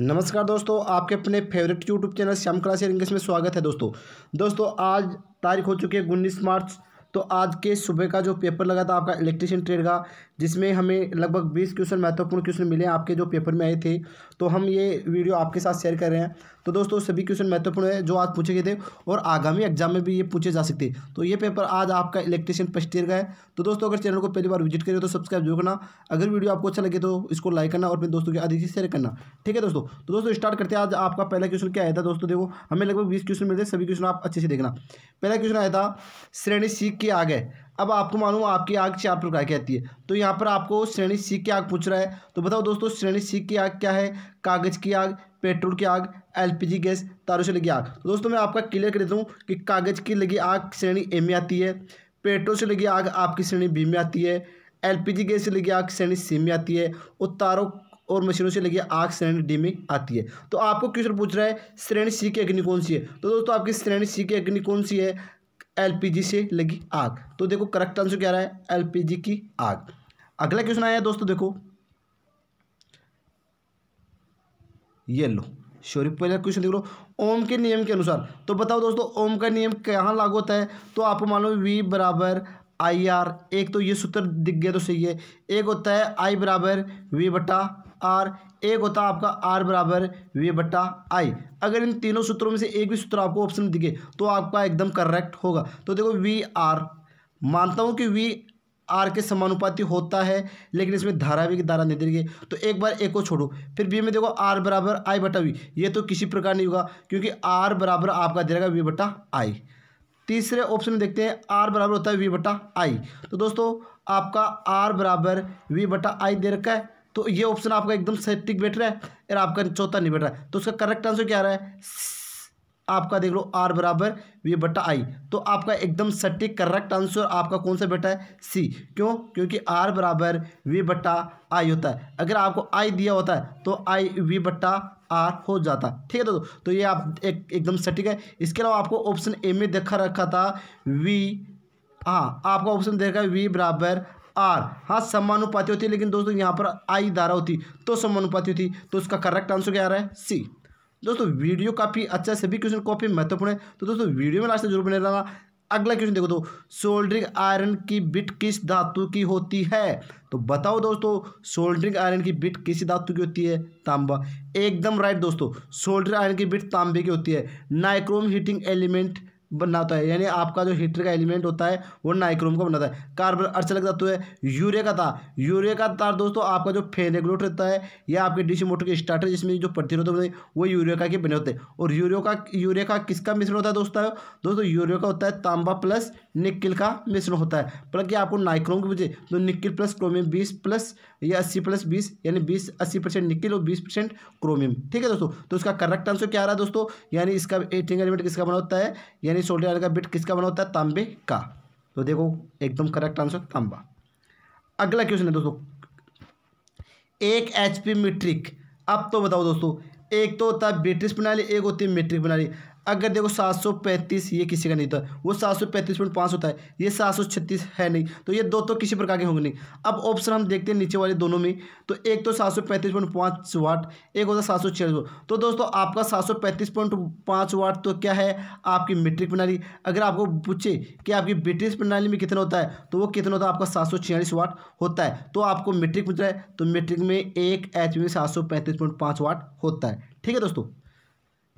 नमस्कार दोस्तों आपके अपने favourite YouTube channel Shyam class एयर इंग्लिश में स्वागत है दोस्तों दोस्तों आज तारीख हो चुकी है उन्नीस मार्च तो आज के सुबह का जो पेपर लगा था आपका इलेक्ट्रिशियन ट्रेड का जिसमें हमें लगभग बीस क्वेश्चन महत्वपूर्ण क्वेश्चन मिले आपके जो पेपर में आए थे तो हम ये वीडियो आपके साथ शेयर कर रहे हैं तो दोस्तों सभी क्वेश्चन महत्वपूर्ण है जो आज पूछे गए थे और आगामी एग्जाम में भी ये पूछे जा सकते हैं तो ये पेपर आज आपका इलेक्ट्रिशियन फर्स्ट ईयर का है तो दोस्तों अगर चैनल को पहली बार विजिट करें तो सब्सक्राइब जरूर करना अगर वीडियो आपको अच्छा लगे तो इसको लाइक करना और अपने दोस्तों के अधिक शेयर करना ठीक है दोस्तों तो दोस्तों स्टार्ट करते हैं आज आपका पहला क्वेश्चन क्या आया था दोस्तों देखो हमें लगभग बीस क्वेश्चन मिलते सभी क्वेश्चन आप अच्छे से देखना पहला क्वेश्चन आया था श्रेणी सीख के आगे अब आपको मालूम आपकी आग चार प्रकार की आती है तो यहाँ पर आपको श्रेणी सी की आग पूछ रहा है तो बताओ दोस्तों श्रेणी सी की आग क्या है कागज़ की आग पेट्रोल की आग एलपीजी गैस तारों से लगी आग तो दोस्तों मैं आपका क्लियर कर देता हूँ कि कागज़ की लगी आग श्रेणी ए में आती है पेट्रोल से लगी आग आपकी श्रेणी बी में आती है जी गैस से लगी आग श्रेणी सी में आती है और तारों और मशीनों से लगी आग श्रेणी डी में आती है तो आपको क्वेश्चन पूछ रहा है श्रेणी सी की अग्नि कौन सी है तो दोस्तों आपकी श्रेणी सी की अग्नि कौन सी है एलपीजी से लगी आग तो देखो करेक्ट आंसर क्या रहा है एलपीजी की आग अगला क्वेश्चन आया दोस्तों देखो ये लो सॉरी पहला क्वेश्चन देख लो ओम के नियम के अनुसार तो बताओ दोस्तों ओम का नियम कहाँ लागू होता है तो आपको लो वी बराबर आई आर एक तो ये सूत्र दिख गया तो सही है एक होता है आई बराबर वी बटा आर एक होता है आपका आर बराबर वी बटा आई अगर इन तीनों सूत्रों में से एक भी सूत्र आपको ऑप्शन दिखे तो आपका एकदम करेक्ट होगा तो देखो वी आर मानता हूँ कि वी आर के समानुपाती होता है लेकिन इसमें धारा भी की धारा नहीं है तो एक बार ए को छोड़ो फिर बी में देखो आर बराबर आई बटा वी ये तो किसी प्रकार नहीं होगा क्योंकि आर बराबर आपका दे रहेगा वी बटा आई तीसरे ऑप्शन में देखते हैं आर बराबर होता है वी बटा आई तो दोस्तों आपका आर बराबर वी बटा आई दे रखा है तो ये ऑप्शन आपका एकदम सेटिक बैठ रहा है यार आपका चौथा नहीं बैठ रहा है तो उसका करेक्ट आंसर क्या आ रहा है आपका देख लो आर बराबर वी बटा आई तो आपका एकदम सटीक करेक्ट आंसर आपका कौन सा बेटा है सी क्यों क्योंकि आर बराबर वी बटा आई होता है अगर आपको आई दिया होता है तो आई वी बटा आर हो जाता ठीक है दोस्तों तो ये आप एक एकदम सटीक है इसके अलावा आपको ऑप्शन ए में देखा रखा था वी हाँ आपका ऑप्शन देखा वी बराबर आर हाँ समानुपाती होती है लेकिन दोस्तों यहाँ पर आई धारा होती तो समानुपाती होती तो उसका करेक्ट आंसर क्या आ रहा है सी दोस्तों वीडियो काफ़ी अच्छा है सभी क्वेश्चन काफ़ी महत्वपूर्ण है तो दोस्तों वीडियो में लास्ट जरूर बने रहना अगला क्वेश्चन देखो तो सोल्ड्रिंग आयरन की बिट किस धातु की होती है तो बताओ दोस्तों सोल्ड्रिंग आयरन की बिट किस धातु की होती है तांबा एकदम राइट दोस्तों सोल्ड्रिंग आयरन की बिट तांबे की होती है नाइक्रोम हीटिंग एलिमेंट बनाता है यानी आपका जो हीटर का एलिमेंट होता है वो नाइक्रोम का बनाता है कार्बन अर्चलक तत्व है यूरिया का तार यूरिया का तार दोस्तों आपका जो फेनेग्लोट रहता है या आपके डिश मोटर के स्टार्टर जिसमें जो प्रतिरोध बने वो यूरिया का के बने होते हैं और यूरिया का यूरिया का किसका मिश्रण होता है दोस्तों दोस्तों यूरिया का होता है तांबा प्लस निक्किल का मिश्रण होता है बल्कि मतलब आपको नाइक्रोम के बजे तो निक्किल प्लस क्रोमियम बीस प्लस या अस्सी प्लस बीस यानी बीस अस्सी परसेंट निक्किल और बीस परसेंट क्रोमियम ठीक है दोस्तों तो उसका करेक्ट आंसर क्या आ रहा है दोस्तों यानी इसका एटिंग एलिमेंट किसका बना होता है यानी यानी सोल्डर आयन का बिट किसका बना होता है तांबे का तो देखो एकदम करेक्ट आंसर तांबा अगला क्वेश्चन है दोस्तों एक एच पी मीट्रिक अब तो बताओ दोस्तों एक तो होता है ब्रिटिश प्रणाली एक होती है मीट्रिक प्रणाली अगर देखो सात सौ पैंतीस ये किसी का नहीं था वो सात सौ पैंतीस पॉइंट पाँच होता है ये सात सौ छत्तीस है नहीं तो ये दो तो किसी प्रकार के होंगे नहीं अब ऑप्शन हम देखते हैं नीचे वाले दोनों में तो एक तो सात सौ पैंतीस पॉइंट पाँच वाट एक होता है सात सौ छियालीस तो दोस्तों आपका सात सौ पैंतीस पॉइंट पाँच वाट तो क्या है आपकी मेट्रिक प्रणाली अगर आपको पूछे कि आपकी ब्रिटिश प्रणाली में कितना होता है तो वो कितना होता है आपका सात सौ छियालीस वाट होता है तो आपको मेट्रिक पूछ रहा है तो मेट्रिक में एक एच में सात सौ पैंतीस पॉइंट पाँच वाट होता है ठीक है दोस्तों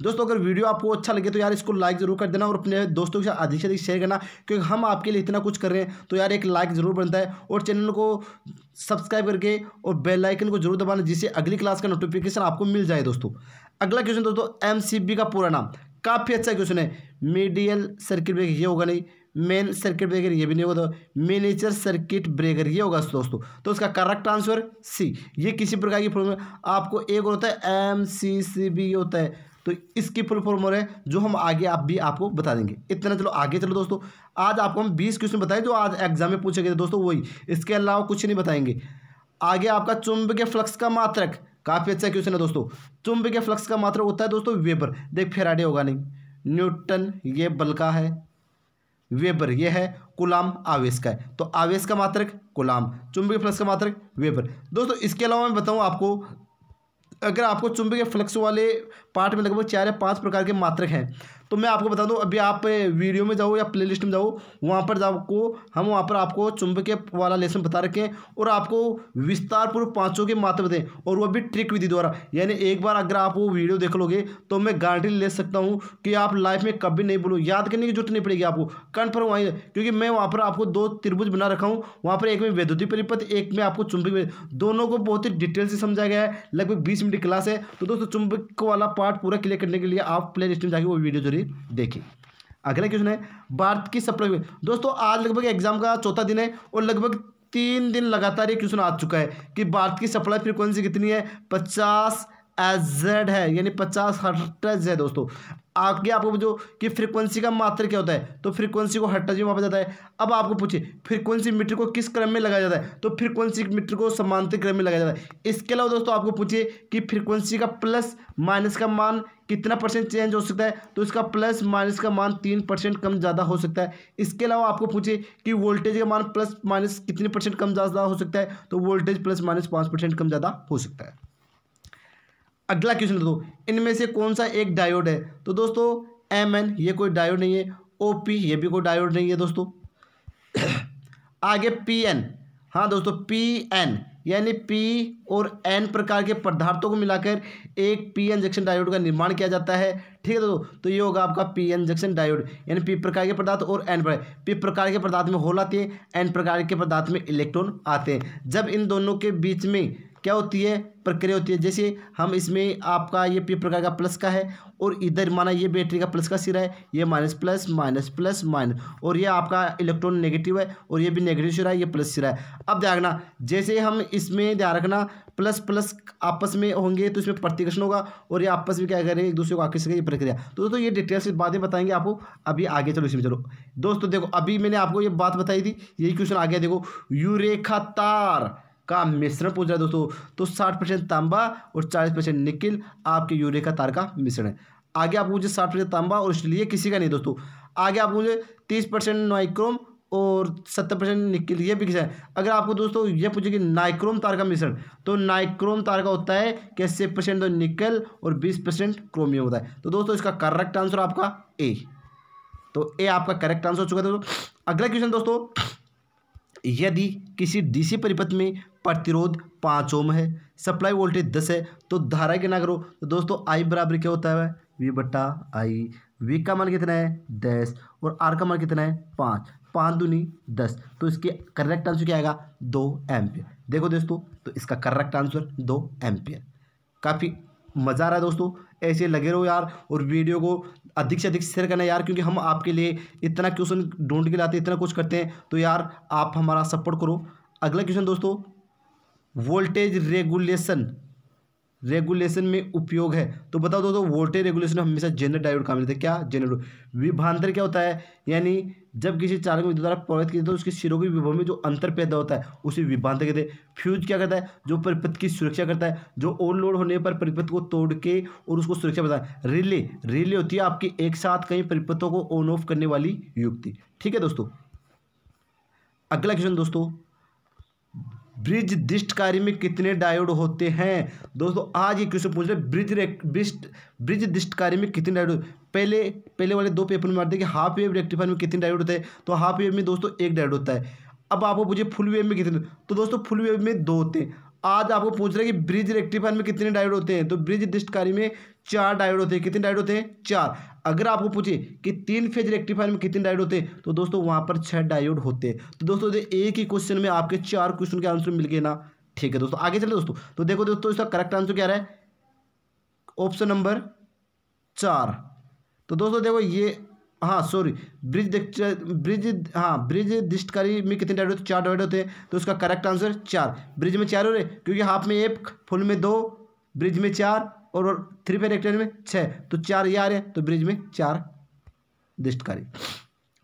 दोस्तों अगर वीडियो आपको अच्छा लगे तो यार इसको लाइक जरूर कर देना और अपने दोस्तों के साथ अधिक से अधिक शेयर करना क्योंकि हम आपके लिए इतना कुछ कर रहे हैं तो यार एक लाइक जरूर बनता है और चैनल को सब्सक्राइब करके और बेल आइकन को जरूर दबाना जिससे अगली क्लास का नोटिफिकेशन आपको मिल जाए दोस्तों अगला क्वेश्चन दोस्तों एम का पूरा नाम काफ़ी अच्छा क्वेश्चन है मीडियल सर्किट ब्रेकर ये होगा नहीं मेन सर्किट ब्रेकर ये भी नहीं होगा तो मिनीचर सर्किट ब्रेकर ये होगा दोस्तों तो इसका करेक्ट आंसर सी ये किसी प्रकार की प्रॉब्लम आपको एक होता है एम सी सी बी होता है तो इसकी फुल फॉर्म है जो हम आगे आप भी आपको बता देंगे इतना चलो आगे चलो दोस्तों आज आपको हम बीस क्वेश्चन बताए जो आज एग्जाम में पूछे गए थे दोस्तों वही इसके अलावा कुछ नहीं बताएंगे आगे आपका चुंबकीय फ्लक्स का मात्रक काफ़ी अच्छा क्वेश्चन है दोस्तों चुंबकीय फ्लक्स का मात्रक होता है दोस्तों वेबर देख फेराडे होगा नहीं न्यूटन ये बलका है वेबर ये है कुलाम आवेश का है तो आवेश का मात्रक कुलाम चुंबकीय फ्लक्स का मात्रक वेबर दोस्तों इसके अलावा मैं बताऊँ आपको अगर आपको चुंबकीय फ्लक्स वाले पार्ट में लगभग चार या पाँच प्रकार के मात्रक हैं तो मैं आपको बता दूं अभी आप वीडियो में जाओ या प्लेलिस्ट में जाओ वहाँ पर आपको हम वहाँ पर आपको चुंबकीय वाला लेसन बता रखें और आपको पूर्व पाँचों के मात्र दें और वह भी ट्रिक विधि द्वारा यानी एक बार अगर आप वो वीडियो देख लोगे तो मैं गारंटी ले सकता हूँ कि आप लाइफ में कभी नहीं बोलो याद करने की जरूरत नहीं पड़ेगी आपको कन्फर्म वहीं क्योंकि मैं वहाँ पर आपको दो त्रिभुज बना रखा हूँ वहाँ पर एक में वैद्युति परिपथ एक में आपको चुंबकीय दोनों को बहुत ही डिटेल से समझाया गया है लगभग बीस मिनट क्लास है तो दोस्तों चुंबक वाला पार्ट पूरा क्लियर करने के लिए आप प्ले लिस्ट में जाकर वो वीडियो जरूर भी देखें अगला क्वेश्चन है भारत की सप्लाई दोस्तों आज लगभग एग्जाम का चौथा दिन है और लगभग तीन दिन लगातार ये क्वेश्चन आ चुका है कि भारत की सप्लाई फ्रिक्वेंसी कितनी है पचास एज है यानी पचास हर्ट है दोस्तों आगे आपको जो कि फ्रीक्वेंसी का मात्र क्या होता है तो फ्रीक्वेंसी को हट्टा जी मापा जाता है अब आपको पूछे फ्रीक्वेंसी मीटर को किस क्रम में लगाया जाता है तो फ्रीक्वेंसी मीटर को समांतर क्रम में लगाया जाता है इसके अलावा दोस्तों आपको पूछिए कि फ्रीक्वेंसी का प्लस माइनस का मान कितना परसेंट चेंज हो सकता है तो इसका प्लस माइनस का मान तीन परसेंट कम ज़्यादा हो सकता है इसके अलावा आपको पूछे कि वोल्टेज का मान प्लस माइनस कितने परसेंट कम ज़्यादा हो सकता है तो वोल्टेज प्लस माइनस पाँच परसेंट कम ज़्यादा हो सकता है अगला क्वेश्चन दो इनमें से कौन सा एक डायोड है तो दोस्तों एम एन ये कोई डायोड नहीं है ओ पी ये भी कोई डायोड नहीं है दोस्तों आगे पी एन हाँ दोस्तों पी एन यानी पी और एन प्रकार के पदार्थों को मिलाकर एक पी एन जंक्शन डायोड का निर्माण किया जाता है ठीक है दोस्तों तो ये होगा आपका पी एन जंक्शन डायोड यानी पी प्रकार के पदार्थ और एन प्रकार पी प्रकार के पदार्थ में होल आते हैं एन प्रकार के पदार्थ में इलेक्ट्रॉन आते हैं जब इन दोनों के बीच में क्या होती है प्रक्रिया होती है जैसे हम इसमें आपका ये पी प्रकार का प्लस का है और इधर माना ये बैटरी का प्लस का सिरा है ये minus plus minus plus minus और ये आपका इलेक्ट्रॉन नेगेटिव है और ये भी नेगेटिव सिरा है ये प्लस सिरा है अब ध्यान रखना जैसे हम इसमें ध्यान रखना प्लस प्लस आपस में होंगे तो इसमें प्रतिकर्षण होगा और ये आपस में क्या करेंगे एक दूसरे को आकर्षण ये प्रक्रिया तो दोस्तों ये डिटेल्स बाद में बताएंगे आपको अभी आगे चलो इसमें चलो दोस्तों देखो अभी मैंने आपको ये बात बताई थी यही क्वेश्चन आ गया देखो यूरेखा तार का मिश्रण पूछ रहा है दोस्तों तो साठ परसेंट तांबा और चालीस परसेंट निकिल आपके यूरिया का तार का मिश्रण है आगे आप मुझे साठ परसेंट तांबा और इसलिए किसी का नहीं दोस्तों आगे आप मुझे तीस परसेंट नाइक्रोम और सत्तर परसेंट निकिल ये भी किसान अगर आपको दोस्तों ये पूछे कि नाइक्रोम तार का मिश्रण तो नाइक्रोम तार का होता है कि अस्सी परसेंट तो निकल और बीस परसेंट क्रोमियम होता है तो दोस्तों इसका करेक्ट आंसर आपका ए तो ए आपका करेक्ट आंसर हो चुका है दोस्तों अगला क्वेश्चन दोस्तों यदि किसी डीसी परिपथ में प्रतिरोध पाँच ओम है सप्लाई वोल्टेज दस है तो धारा की ना करो तो दोस्तों आई बराबर क्या होता है वी बट्टा आई वी का मान कितना है दस और आर का मान कितना है पाँच पाँच दूनी दस तो इसके करेक्ट आंसर क्या आएगा दो एम्पियर देखो दोस्तों तो इसका करेक्ट आंसर दो एम्पियर काफ़ी मज़ा आ रहा है दोस्तों ऐसे लगे रहो यार और वीडियो को अधिक से अधिक शेयर करना यार क्योंकि हम आपके लिए इतना क्वेश्चन ढूंढ के लाते इतना कुछ करते हैं तो यार आप हमारा सपोर्ट करो अगला क्वेश्चन दोस्तों वोल्टेज रेगुलेशन रेगुलेशन में उपयोग है तो बताओ दोस्तों वोल्टेज रेगुलेशन हमेशा जेनर डायोड काम लेते हैं क्या जेनर विभांतर क्या होता है यानी जब किसी चालक विद्युत द्वारा प्रवाहित किया तो उसके सिरों के विभव में जो अंतर पैदा होता है उसे विभांतर कहते हैं फ्यूज क्या करता है जो परिपथ की सुरक्षा करता है जो ओवरलोड होने पर परिपथ को तोड़ के और उसको सुरक्षा बताता है रिले रिले होती है आपकी एक साथ कई परिपथों को ऑन ऑफ करने वाली युक्ति ठीक है दोस्तों अगला क्वेश्चन दोस्तों ब्रिज दिष्टकारी में कितने डायोड होते हैं दोस्तों आज ये क्वेश्चन पूछ रहे हैं ब्रिज ब्रिस्ट ब्रिज दिष्टकारी में कितने डायोड पहले पहले वाले दो पेपर में मारते हैं कि हाफ वेव रेक्टिफायर में कितने डायोड होते हैं तो हाफ वेव में दोस्तों एक डायोड होता है अब आपको पूछे फुल वेव में कितने तो दोस्तों फुल वेव में दो होते हैं आज आपको पूछ रहे हैं कि ब्रिज रेक्टिफायर में कितने डायोड होते हैं तो ब्रिज दिष्टकारी में चार डायोड होते हैं कितने डायोड होते हैं चार अगर आपको पूछे कि तीन फेज रेक्टिफायर में कितने डायोड होते हैं तो दोस्तों वहां पर छह डायोड होते हैं तो दोस्तों एक ही क्वेश्चन में आपके चार क्वेश्चन के आंसर मिल गए ना ठीक है दोस्तों आगे चले दोस्तों तो देखो दोस्तों इसका करेक्ट आंसर क्या रहा है ऑप्शन नंबर चार तो दोस्तों देखो ये हाँ सॉरी ब्रिज ब्रिज हाँ ब्रिज दृष्टकारी में कितने डायोड होते चार डायोड होते हैं तो उसका करेक्ट आंसर चार ब्रिज में चार हो रहे क्योंकि हाफ में एक फुल में दो ब्रिज में चार और थ्री पे रेक्टेंगल में छः तो चार ये आ रहे हैं तो ब्रिज में चार दृष्टकारी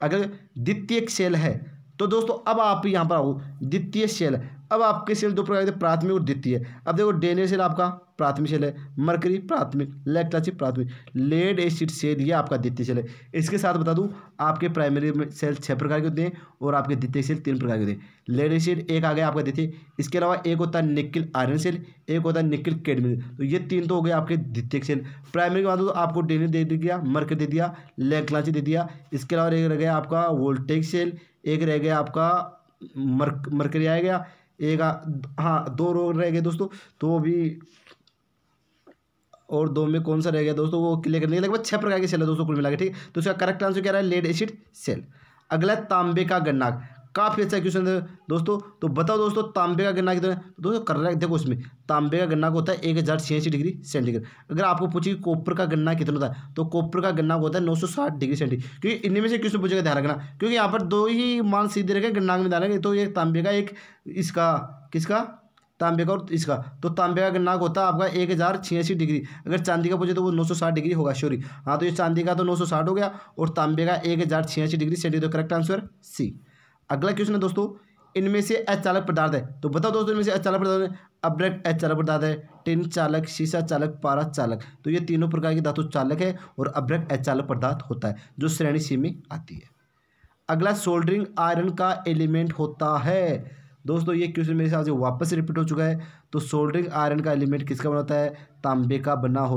अगर द्वितीय सेल है तो दोस्तों अब आप यहाँ पर आओ द्वितीय सेल अब आपके सेल दो प्रकार के प्राथमिक और द्वितीय अब देखो डेनियर सेल आपका प्राथमिक शैल है मरकरी प्राथमिक लैक्टाची प्राथमिक लेड एसिड सेल ये आपका द्वितीय शैल है इसके साथ बता दूँ आपके प्राइमरी सेल छः प्रकार के होते हैं और आपके द्वितीय सेल तीन प्रकार के होते हैं लेड एसिड एक आ गया आपका द्वितीय इसके अलावा एक होता है निकिल आयरन सेल एक होता है निकिल केडमिन तो ये तीन तो हो गए आपके द्वितीय सेल प्राइमरी के बाद तो आपको डेनिल दे दिया मरकरी दे दिया लेकलाची दे दिया इसके अलावा एक रह गया आपका वोल्टेज सेल एक रह गया आपका मर्क मरकरी आ गया एक हाँ दो रोग रह गए दोस्तों तो अभी और दो में कौन सा रह गया दोस्तों वो क्लियर करने के लगभग छह प्रकार की सेल है दोस्तों कुल मिला के ठीक तो उसका करेक्ट आंसर क्या रहा है लेड एसिड सेल अगला तांबे का गन्नाक काफ़ी अच्छा क्वेश्चन है दोस्तों तो बताओ दोस्तों तांबे का गन्ना कितना तो दोस्तों करेक्ट देखो उसमें तांबे का गन्ना होता है एक हज़ार छियासी डिग्री सेंटीग्रेड अगर आपको कि कॉपर का गन्ना कितना होता है तो कॉपर का गन्ना होता है नौ सौ साठ डिग्री सेंटीग्रेड क्योंकि इनमें से क्वेश्चन पूछेगा ध्यान रखना क्योंकि यहाँ पर दो ही मान सीधे रखे गन्ना में डालेंगे तो ये तांबे का एक इसका किसका तांबे का और इसका तो तांबे का नाक होता है आपका एक हज़ार छियासी डिग्री अगर चांदी का पूछे तो वो नौ सौ साठ डिग्री होगा सॉरी हाँ तो ये चांदी का तो नौ सौ साठ हो गया और तांबे का एक हज़ार छियासी डिग्री सेंटी तो करेक्ट आंसर सी अगला क्वेश्चन है दोस्तों इनमें से अचालक पदार्थ है तो बताओ दोस्तों इनमें से अचालक पदार्थ अब्रेक्ट अचालक पदार्थ है टिन चालक शीशा चालक पारा चालक तो ये तीनों प्रकार की धातु चालक है और अब्रेक्ट अचालक पदार्थ होता है जो श्रेणी सी में आती है अगला सोल्डरिंग आयरन का एलिमेंट होता है दोस्तों ये क्वेश्चन मेरे हिसाब से वापस रिपीट हो चुका है तो सोल्डरिंग आयरन का एलिमेंट किसका बनाता है तांबे का बना हो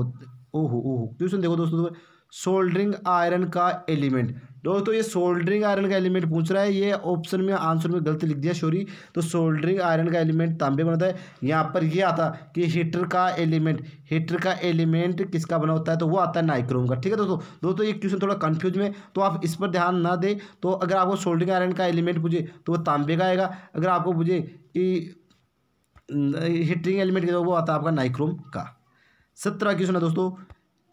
ओहो ओहो क्वेश्चन देखो दोस्तों सोल्डरिंग आयरन का एलिमेंट दोस्तों ये सोल्डरिंग आयरन का एलिमेंट पूछ रहा है ये ऑप्शन में आंसर में गलती लिख दिया सॉरी तो सोल्डरिंग आयरन का एलिमेंट तांबे बनाता है यहाँ पर ये आता कि हीटर का एलिमेंट हीटर का एलिमेंट किसका बना होता है तो वो आता है नाइक्रोम का ठीक है दोस्तों दोस्तों ये क्वेश्चन थोड़ा कन्फ्यूज में तो आप इस पर ध्यान ना दें तो अगर आपको सोल्डरिंग आयरन का एलिमेंट पूछे तो वो तांबे का आएगा अगर आपको पूछे कि हीटरिंग एलिमेंट वो आता है आपका नाइक्रोम का सत्रह क्वेश्चन है दोस्तों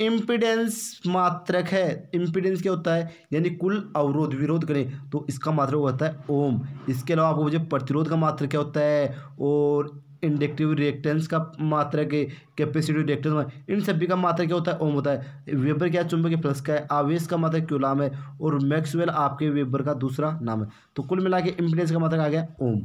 इम्पिडेंस मात्रक है इम्पिडेंस क्या होता है यानी कुल अवरोध विरोध करें तो इसका मात्रक होता है ओम इसके अलावा आपको मुझे प्रतिरोध का मात्रक क्या होता है और इंडक्टिव रिएक्टेंस का मात्रक कैपेसिटिव रिएक्टेंस इन सभी का मात्रक क्या होता है ओम होता है वेबर क्या चुंबक के प्लस का है आवेश का मात्रक नाम है और मैक्सवेल आपके वेबर का दूसरा नाम है तो कुल मिला के इम्पिडेंस का मात्रक आ गया ओम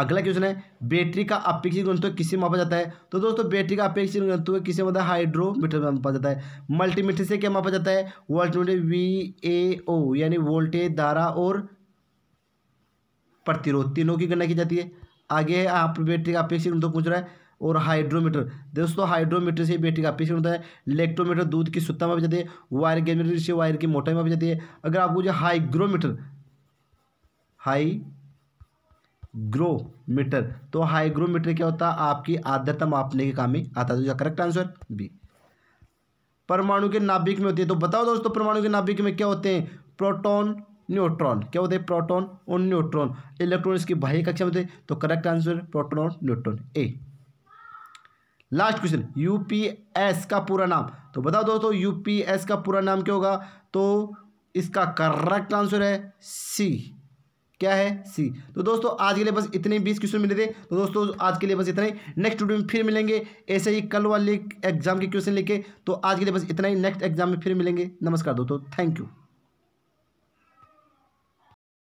अगला क्वेश्चन है बैटरी का अपेक्षित घनत्व किससे मापा जाता है तो दोस्तों बैटरी का अपेक्षित घनत्व किससे मतलब हाइड्रोमीटर में मापा जाता है मल्टीमीटर से क्या मापा जाता है वोल्टमीटर वी ए ओ यानी वोल्टेज धारा और प्रतिरोध तीनों की गणना की जाती है आगे है आप बैटरी का अपेक्षित घनत्व पूछ रहा है और हाइड्रोमीटर दोस्तों हाइड्रोमीटर से बैटरी का अपेक्षित होता है इलेक्ट्रोमीटर दूध की सुत्ता मापी जाती है वायर गेमीटर से वायर की मोटाई मापी जाती है अगर आपको जो हाइग्रोमीटर हाई ग्रोमीटर तो हाइग्रोमीटर क्या होता है आपकी आद्रता मापने के काम में आता है तो करेक्ट आंसर बी परमाणु के नाभिक में होती है तो बताओ दोस्तों परमाणु के नाभिक में क्या होते हैं प्रोटॉन न्यूट्रॉन क्या होते हैं प्रोटॉन और न्यूट्रॉन इलेक्ट्रॉन इसकी बाह्य कक्षा में होते तो करेक्ट आंसर प्रोटॉन और neutron A last question UPS का पूरा नाम तो बताओ दोस्तों यूपीएस का पूरा नाम क्या होगा तो इसका करेक्ट आंसर है सी क्या है सी तो दोस्तों आज के लिए बस इतने बीस क्वेश्चन मिले थे तो दोस्तों आज के लिए बस इतना ही नेक्स्ट वीडियो में फिर मिलेंगे ऐसे ही कल वाले एग्जाम के क्वेश्चन लेके तो आज के लिए बस इतना ही नेक्स्ट एग्जाम में फिर मिलेंगे नमस्कार दोस्तों थैंक यू